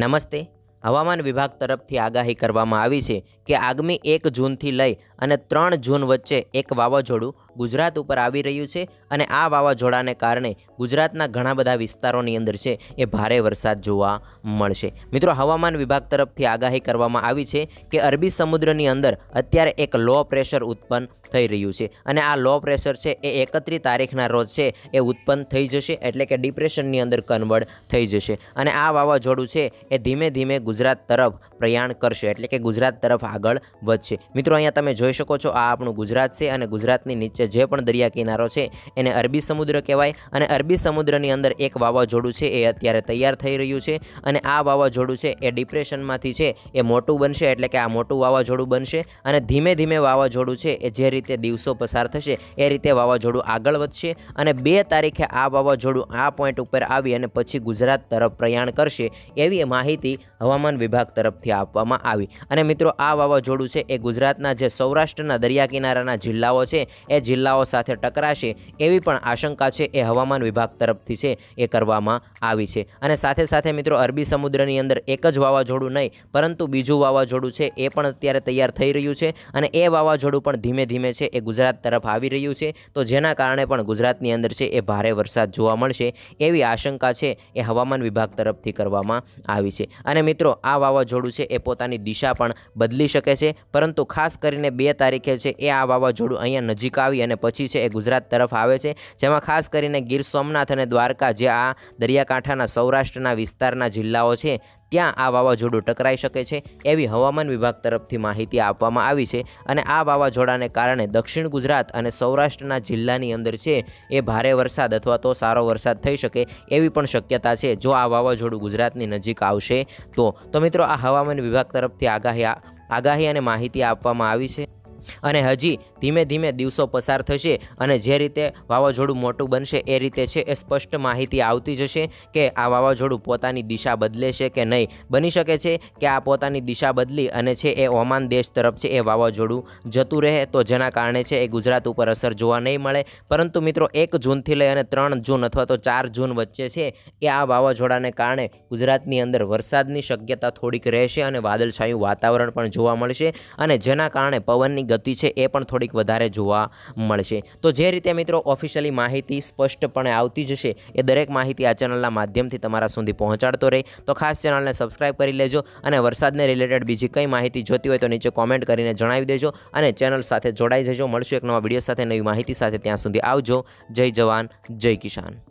નમસ્તે હવામાન વિભાગ તરફથી આગાહી કરવામાં આવી છે કે આગામી એક જૂનથી લઈ અને ત્રણ જૂન વચ્ચે એક વાવાઝોડું ગુજરાત ઉપર આવી રહ્યું છે અને આ વાવાઝોડાને કારણે ગુજરાતના ઘણા બધા વિસ્તારોની અંદર છે એ ભારે વરસાદ જોવા મળશે મિત્રો હવામાન વિભાગ તરફથી આગાહી કરવામાં આવી છે કે અરબી સમુદ્રની અંદર અત્યારે એક લો પ્રેશર ઉત્પન્ન થઈ રહ્યું છે અને આ લો પ્રેશર છે એ એકત્રીસ તારીખના રોજ છે એ ઉત્પન્ન થઈ જશે એટલે કે ડિપ્રેશનની અંદર કન્વર્ટ થઈ જશે અને આ વાવાઝોડું છે એ ધીમે ધીમે ગુજરાત તરફ પ્રયાણ કરશે એટલે કે ગુજરાત તરફ આગળ વધશે મિત્રો અહીંયા તમે જોઈ શકો છો આ આપણું ગુજરાત છે અને ગુજરાતની નીચે વચ્ચે જે પણ દરિયા કિનારો છે એને અરબી સમુદ્ર કહેવાય અને અરબી સમુદ્રની અંદર એક વાવાઝોડું છે એ અત્યારે તૈયાર થઈ રહ્યું છે અને આ વાવાઝોડું છે એ ડિપ્રેશનમાંથી છે એ મોટું બનશે એટલે કે આ મોટું વાવાઝોડું બનશે અને ધીમે ધીમે વાવાઝોડું છે એ જે રીતે દિવસો પસાર થશે એ રીતે વાવાઝોડું આગળ વધશે અને બે તારીખે આ વાવાઝોડું આ પોઈન્ટ ઉપર આવી અને પછી ગુજરાત તરફ પ્રયાણ કરશે એવી માહિતી હવામાન વિભાગ તરફથી આપવામાં આવી અને મિત્રો આ વાવાઝોડું છે એ ગુજરાતના જે સૌરાષ્ટ્રના દરિયા કિનારાના જિલ્લાઓ છે એ જિલ્લાઓ સાથે ટકરાશે એવી પણ આશંકા છે એ હવામાન વિભાગ તરફથી છે એ કરવામાં આવી છે અને સાથે સાથે મિત્રો અરબી સમુદ્રની અંદર એક જ વાવાઝોડું નહીં પરંતુ બીજું વાવાઝોડું છે એ પણ અત્યારે તૈયાર થઈ રહ્યું છે અને એ વાવાઝોડું પણ ધીમે ધીમે છે એ ગુજરાત તરફ આવી રહ્યું છે તો જેના કારણે પણ ગુજરાતની અંદર છે એ ભારે વરસાદ જોવા મળશે એવી આશંકા છે એ હવામાન વિભાગ તરફથી કરવામાં આવી છે અને મિત્રો આ વાવાઝોડું છે એ પોતાની દિશા પણ બદલી શકે છે પરંતુ ખાસ કરીને બે તારીખે છે એ આ વાવાઝોડું અહીંયા નજીક આવી કરી અને પછી છે એ ગુજરાત તરફ આવે છે જેમાં ખાસ કરીને ગીર સોમનાથ અને દ્વારકા જે આ દરિયાકાંઠાના સૌરાષ્ટ્રના વિસ્તારના જિલ્લાઓ છે ત્યાં આ વાવાઝોડું ટકરાઈ શકે છે એવી હવામાન વિભાગ તરફથી માહિતી આપવામાં આવી છે અને આ વાવાઝોડાને કારણે દક્ષિણ ગુજરાત અને સૌરાષ્ટ્રના જિલ્લાની અંદર છે એ ભારે વરસાદ અથવા તો સારો વરસાદ થઈ શકે એવી પણ શક્યતા છે જો આ વાવાઝોડું ગુજરાતની નજીક આવશે તો તો મિત્રો આ હવામાન વિભાગ તરફથી આગાહી આગાહી અને માહિતી આપવામાં આવી છે અને હજી ધીમે ધીમે દિવસો પસાર થશે અને જે રીતે વાવાઝોડું મોટું બનશે એ રીતે છે એ સ્પષ્ટ માહિતી આવતી જશે કે આ વાવાઝોડું પોતાની દિશા બદલે છે કે નહીં બની શકે છે કે આ પોતાની દિશા બદલી અને છે એ ઓમાન દેશ તરફ છે એ વાવાઝોડું જતું રહે તો જેના કારણે છે એ ગુજરાત ઉપર અસર જોવા નહીં મળે પરંતુ મિત્રો એક જૂનથી લઈ અને ત્રણ જૂન અથવા તો ચાર જૂન વચ્ચે છે એ આ વાવાઝોડાને કારણે ગુજરાતની અંદર વરસાદની શક્યતા થોડીક રહેશે અને વાદળછાયું વાતાવરણ પણ જોવા મળશે અને જેના કારણે પવનની ગતિ છે એ પણ થોડીક વધારે જોવા મળશે તો જે રીતે મિત્રો ઓફિશિયલી માહિતી સ્પષ્ટપણે આવતી જશે એ દરેક માહિતી આ ચેનલના માધ્યમથી તમારા સુધી પહોંચાડતો રહે તો ખાસ ચેનલને સબસ્ક્રાઈબ કરી લેજો અને વરસાદને રિલેટેડ બીજી કંઈ માહિતી જોતી હોય તો નીચે કોમેન્ટ કરીને જણાવી દેજો અને ચેનલ સાથે જોડાઈ જજો મળશું એક નવા વિડીયો સાથે નવી માહિતી સાથે ત્યાં સુધી આવજો જય જવાન જય કિસાન